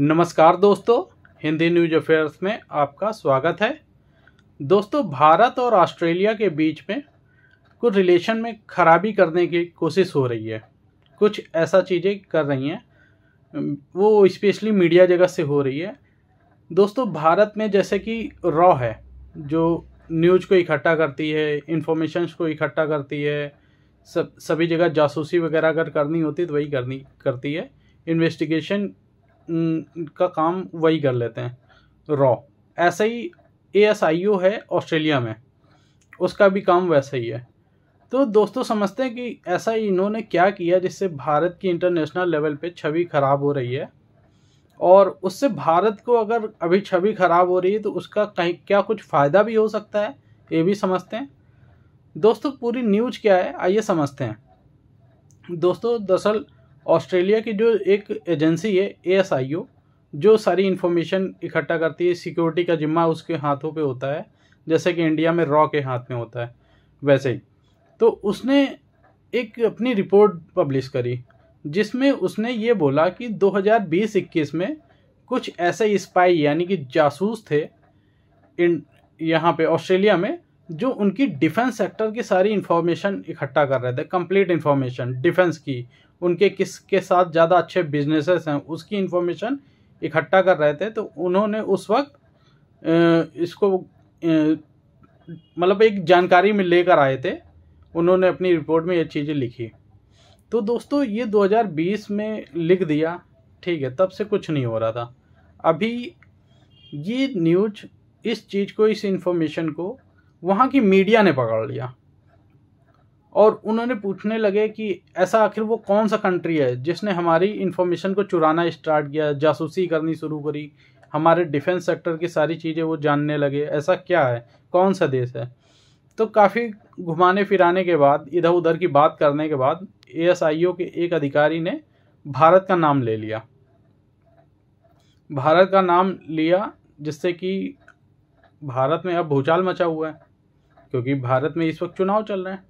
नमस्कार दोस्तों Hindi news affairs में आपका स्वागत है दोस्तों भारत और ऑस्ट्रेलिया के बीच में कुछ रिलेशन में खराबी करने की कोशिश हो रही है कुछ ऐसा चीज़ें कर रही हैं वो स्पेशली मीडिया जगह से हो रही है दोस्तों भारत में जैसे कि रॉ है जो न्यूज को इकट्ठा करती है इंफॉर्मेशन को इकट्ठा करती है सब सभी जगह जासूसी वगैरह अगर करनी होती है तो वही करनी करती है इन्वेस्टिगेशन का काम वही कर लेते हैं रॉ ऐसा ही ए एस आई ओ है ऑस्ट्रेलिया में उसका भी काम वैसा ही है तो दोस्तों समझते हैं कि ऐसा इन्होंने क्या किया जिससे भारत की इंटरनेशनल लेवल पे छवि खराब हो रही है और उससे भारत को अगर अभी छवि खराब हो रही है तो उसका कहीं क्या कुछ फ़ायदा भी हो सकता है ये भी समझते हैं दोस्तों पूरी न्यूज क्या है आइए समझते हैं दोस्तों दरअसल ऑस्ट्रेलिया की जो एक एजेंसी है ए जो सारी इन्फॉर्मेशन इकट्ठा करती है सिक्योरिटी का जिम्मा उसके हाथों पे होता है जैसे कि इंडिया में रॉ के हाथ में होता है वैसे ही तो उसने एक अपनी रिपोर्ट पब्लिश करी जिसमें उसने ये बोला कि 2020-21 में कुछ ऐसे स्पाई यानी कि जासूस थे इन यहाँ पे ऑस्ट्रेलिया में जो उनकी डिफेंस सेक्टर की सारी इन्फॉर्मेशन इकट्ठा कर रहे थे कंप्लीट इन्फॉर्मेशन डिफेंस की उनके किस के साथ ज़्यादा अच्छे बिजनेसेस हैं उसकी इन्फॉर्मेशन इकट्ठा कर रहे थे तो उन्होंने उस वक्त इसको मतलब एक जानकारी में लेकर आए थे उन्होंने अपनी रिपोर्ट में ये चीज़ें लिखी तो दोस्तों ये 2020 में लिख दिया ठीक है तब से कुछ नहीं हो रहा था अभी ये न्यूज इस चीज़ को इस इन्फॉर्मेशन को वहाँ की मीडिया ने पकड़ लिया और उन्होंने पूछने लगे कि ऐसा आखिर वो कौन सा कंट्री है जिसने हमारी इन्फॉर्मेशन को चुराना स्टार्ट किया जासूसी करनी शुरू करी हमारे डिफेंस सेक्टर की सारी चीज़ें वो जानने लगे ऐसा क्या है कौन सा देश है तो काफ़ी घुमाने फिराने के बाद इधर उधर की बात करने के बाद ए के एक अधिकारी ने भारत का नाम ले लिया भारत का नाम लिया जिससे कि भारत में अब भूचाल मचा हुआ है क्योंकि भारत में इस वक्त चुनाव चल रहे हैं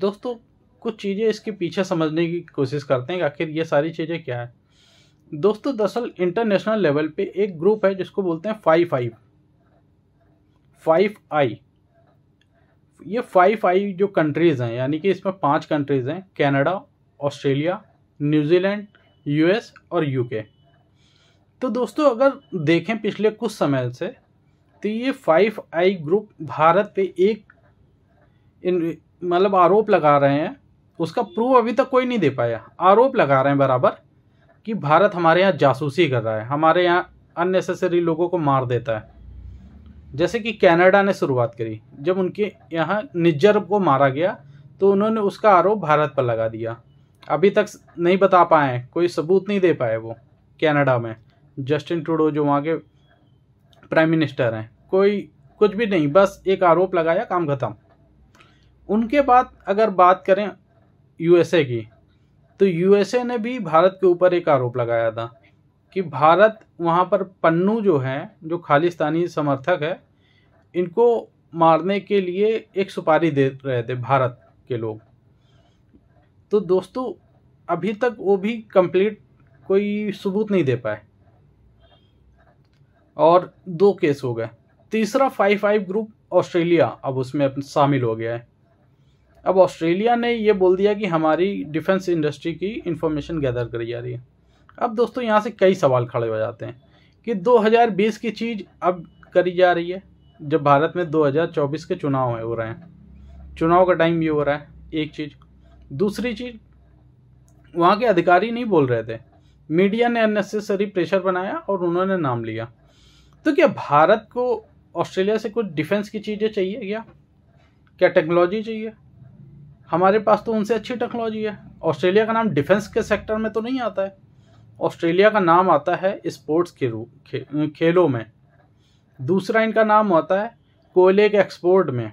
दोस्तों कुछ चीज़ें इसके पीछे समझने की कोशिश करते हैं आखिर ये सारी चीज़ें क्या है दोस्तों दरअसल इंटरनेशनल लेवल पे एक ग्रुप है जिसको बोलते हैं फाइव फाइव फाइव आई ये फाइव आई जो कंट्रीज़ हैं यानी कि इसमें पांच कंट्रीज़ हैं कनाडा ऑस्ट्रेलिया न्यूजीलैंड यूएस और यूके तो दोस्तों अगर देखें पिछले कुछ समय से तो ये फाइव आई ग्रुप भारत पे एक मतलब आरोप लगा रहे हैं उसका प्रूफ अभी तक कोई नहीं दे पाया आरोप लगा रहे हैं बराबर कि भारत हमारे यहाँ जासूसी कर रहा है हमारे यहाँ अननेसेसरी लोगों को मार देता है जैसे कि कनाडा ने शुरुआत करी जब उनके यहाँ निज्जर को मारा गया तो उन्होंने उसका आरोप भारत पर लगा दिया अभी तक नहीं बता पाए कोई सबूत नहीं दे पाए वो कनाडा में जस्टिन ट्रूडो जो वहाँ के प्राइम मिनिस्टर हैं कोई कुछ भी नहीं बस एक आरोप लगाया काम खत्म उनके बाद अगर बात करें यूएसए की तो यूएसए ने भी भारत के ऊपर एक आरोप लगाया था कि भारत वहाँ पर पन्नू जो है जो खालिस्तानी समर्थक है इनको मारने के लिए एक सुपारी दे रहे थे भारत के लोग तो दोस्तों अभी तक वो भी कंप्लीट कोई सबूत नहीं दे पाए और दो केस हो गए तीसरा फाइव फाइव ग्रुप ऑस्ट्रेलिया अब उसमें शामिल हो गया है अब ऑस्ट्रेलिया ने ये बोल दिया कि हमारी डिफेंस इंडस्ट्री की इंफॉर्मेशन गैदर करी जा रही है अब दोस्तों यहाँ से कई सवाल खड़े हो जाते हैं कि 2020 की चीज़ अब करी जा रही है जब भारत में 2024 के चुनाव हो रहे हैं चुनाव का टाइम भी हो रहा है एक चीज़ दूसरी चीज़ वहाँ के अधिकारी नहीं बोल रहे थे मीडिया ने अननेसेसरी प्रेशर बनाया और उन्होंने नाम लिया तो क्या भारत को ऑस्ट्रेलिया से कुछ डिफेंस की चीज़ें चाहिए क्या क्या टेक्नोलॉजी चाहिए हमारे पास तो उनसे अच्छी टेक्नोलॉजी है ऑस्ट्रेलिया का नाम डिफेंस के सेक्टर में तो नहीं आता है ऑस्ट्रेलिया का नाम आता है स्पोर्ट्स के रूप खे, खेलों में दूसरा इनका नाम आता है कोयले के एक्सपोर्ट में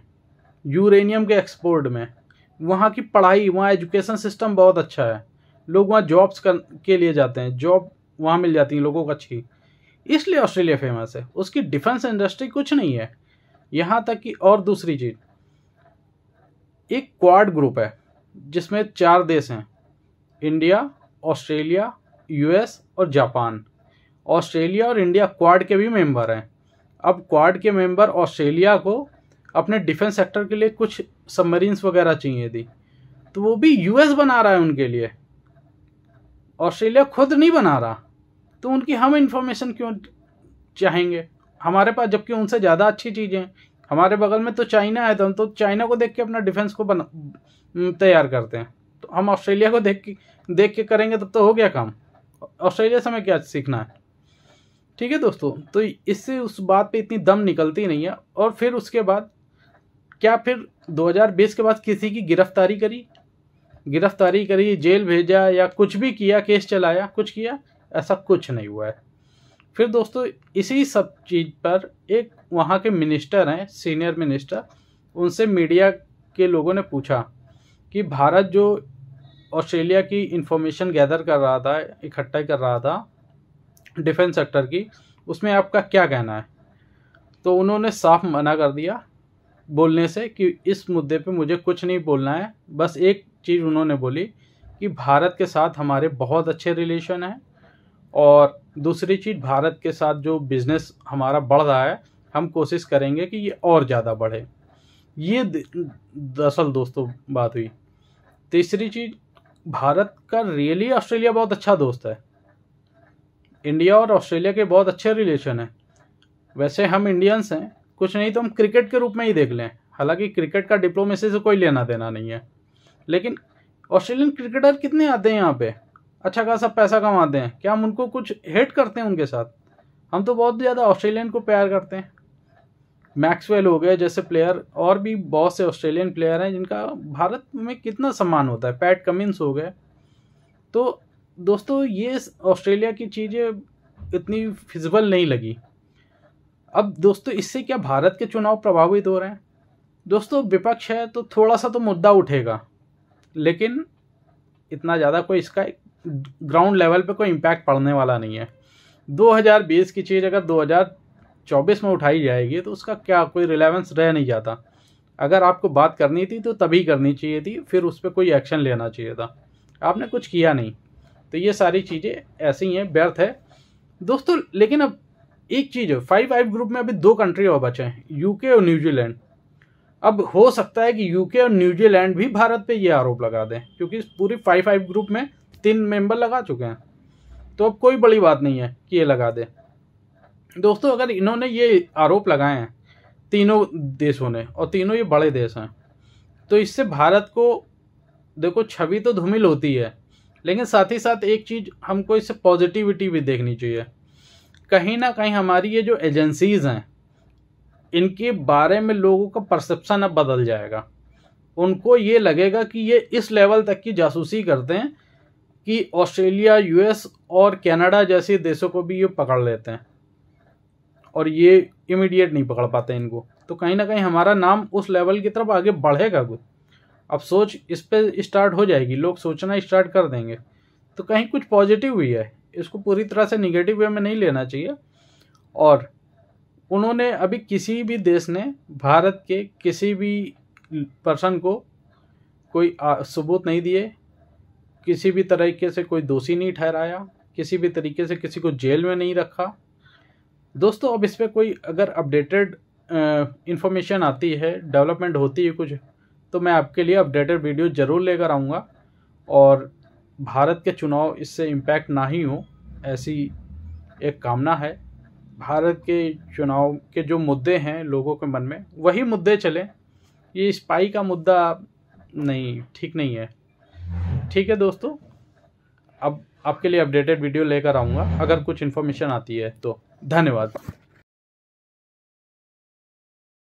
यूरेनियम के एक्सपोर्ट में वहाँ की पढ़ाई वहाँ एजुकेशन सिस्टम बहुत अच्छा है लोग वहाँ जॉब्स कर के लिए जाते हैं जॉब वहाँ मिल जाती है लोगों को अच्छी इसलिए ऑस्ट्रेलिया फेमस है उसकी डिफेंस इंडस्ट्री कुछ नहीं है यहाँ तक कि और दूसरी चीज एक क्वाड ग्रुप है जिसमें चार देश हैं इंडिया ऑस्ट्रेलिया यूएस और जापान ऑस्ट्रेलिया और इंडिया क्वाड के भी मेंबर हैं अब क्वाड के मेंबर ऑस्ट्रेलिया को अपने डिफेंस सेक्टर के लिए कुछ सबमरीन्स वगैरह चाहिए थी तो वो भी यूएस बना रहा है उनके लिए ऑस्ट्रेलिया खुद नहीं बना रहा तो उनकी हम इन्फॉर्मेशन क्यों चाहेंगे हमारे पास जबकि उनसे ज़्यादा अच्छी चीज़ें हैं हमारे बगल में तो चाइना है तो हम तो चाइना को देख के अपना डिफेंस को बना तैयार करते हैं तो हम ऑस्ट्रेलिया को देख के देख के करेंगे तब तो हो गया काम ऑस्ट्रेलिया से हमें क्या सीखना है ठीक है दोस्तों तो इससे उस बात पे इतनी दम निकलती नहीं है और फिर उसके बाद क्या फिर 2020 के बाद किसी की गिरफ्तारी करी गिरफ्तारी करी जेल भेजा या कुछ भी किया केस चलाया कुछ किया ऐसा कुछ नहीं हुआ है फिर दोस्तों इसी सब चीज़ पर एक वहाँ के मिनिस्टर हैं सीनियर मिनिस्टर उनसे मीडिया के लोगों ने पूछा कि भारत जो ऑस्ट्रेलिया की इंफॉर्मेशन गैदर कर रहा था इकट्ठा कर रहा था डिफेंस सेक्टर की उसमें आपका क्या कहना है तो उन्होंने साफ मना कर दिया बोलने से कि इस मुद्दे पे मुझे कुछ नहीं बोलना है बस एक चीज़ उन्होंने बोली कि भारत के साथ हमारे बहुत अच्छे रिलेशन हैं और दूसरी चीज़ भारत के साथ जो बिज़नेस हमारा बढ़ रहा है हम कोशिश करेंगे कि ये और ज़्यादा बढ़े ये दरअसल दोस्तों बात हुई तीसरी चीज़ भारत का रियली ऑस्ट्रेलिया बहुत अच्छा दोस्त है इंडिया और ऑस्ट्रेलिया के बहुत अच्छे रिलेशन हैं वैसे हम इंडियंस हैं कुछ नहीं तो हम क्रिकेट के रूप में ही देख लें हालांकि क्रिकेट का डिप्लोमेसी से कोई लेना देना नहीं है लेकिन ऑस्ट्रेलियन क्रिकेटर कितने आते हैं यहाँ पे अच्छा खासा पैसा कमाते हैं क्या हम उनको कुछ हेट करते हैं उनके साथ हम तो बहुत ज़्यादा ऑस्ट्रेलियन को प्यार करते हैं मैक्सवेल हो गए जैसे प्लेयर और भी बहुत से ऑस्ट्रेलियन प्लेयर हैं जिनका भारत में कितना सम्मान होता है पैट कमिंस हो गए तो दोस्तों ये ऑस्ट्रेलिया की चीज़ें इतनी फिजिबल नहीं लगी अब दोस्तों इससे क्या भारत के चुनाव प्रभावित हो रहे हैं दोस्तों विपक्ष है तो थोड़ा सा तो मुद्दा उठेगा लेकिन इतना ज़्यादा कोई इसका ग्राउंड लेवल पे कोई इम्पैक्ट पड़ने वाला नहीं है 2020 की चीज़ अगर 2024 में उठाई जाएगी तो उसका क्या कोई रिलेवेंस रह नहीं जाता अगर आपको बात करनी थी तो तभी करनी चाहिए थी फिर उस पर कोई एक्शन लेना चाहिए था आपने कुछ किया नहीं तो ये सारी चीज़ें ऐसी ही हैं व्यर्थ है दोस्तों लेकिन अब एक चीज़ है फाइव फाइव ग्रुप में अभी दो कंट्री और बचे हैं यूके और न्यूजीलैंड अब हो सकता है कि यूके और न्यूजीलैंड भी भारत पे ये आरोप लगा दें क्योंकि पूरी फाइव फाइव ग्रुप में तीन मेंबर लगा चुके हैं तो अब कोई बड़ी बात नहीं है कि ये लगा दे दोस्तों अगर इन्होंने ये आरोप लगाए हैं तीनों देशों ने और तीनों ये बड़े देश हैं तो इससे भारत को देखो छवि तो धूमिल होती है लेकिन साथ ही साथ एक चीज़ हमको इससे पॉजिटिविटी भी देखनी चाहिए कहीं ना कहीं हमारी ये जो एजेंसीज़ हैं इनके बारे में लोगों का परसेप्शन अब बदल जाएगा उनको ये लगेगा कि ये इस लेवल तक की जासूसी करते हैं कि ऑस्ट्रेलिया यूएस और कनाडा जैसे देशों को भी ये पकड़ लेते हैं और ये इमीडिएट नहीं पकड़ पाते इनको तो कहीं ना कहीं हमारा नाम उस लेवल की तरफ आगे बढ़ेगा कुछ अब सोच इस पर स्टार्ट हो जाएगी लोग सोचना स्टार्ट कर देंगे तो कहीं कुछ पॉजिटिव भी है इसको पूरी तरह से निगेटिव वे में नहीं लेना चाहिए और उन्होंने अभी किसी भी देश ने भारत के किसी भी पर्सन को कोई सबूत नहीं दिए किसी भी तरीके से कोई दोषी नहीं ठहराया किसी भी तरीके से किसी को जेल में नहीं रखा दोस्तों अब इस पर कोई अगर अपडेटेड इन्फॉर्मेशन आती है डेवलपमेंट होती है कुछ तो मैं आपके लिए अपडेटेड वीडियो ज़रूर लेकर आऊँगा और भारत के चुनाव इससे इम्पैक्ट ना ही हो ऐसी एक कामना है भारत के चुनाव के जो मुद्दे हैं लोगों के मन में वही मुद्दे चलें ये स्पाई का मुद्दा नहीं ठीक नहीं है ठीक है दोस्तों अब आपके लिए अपडेटेड वीडियो लेकर आऊँगा अगर कुछ इन्फॉर्मेशन आती है तो धन्यवाद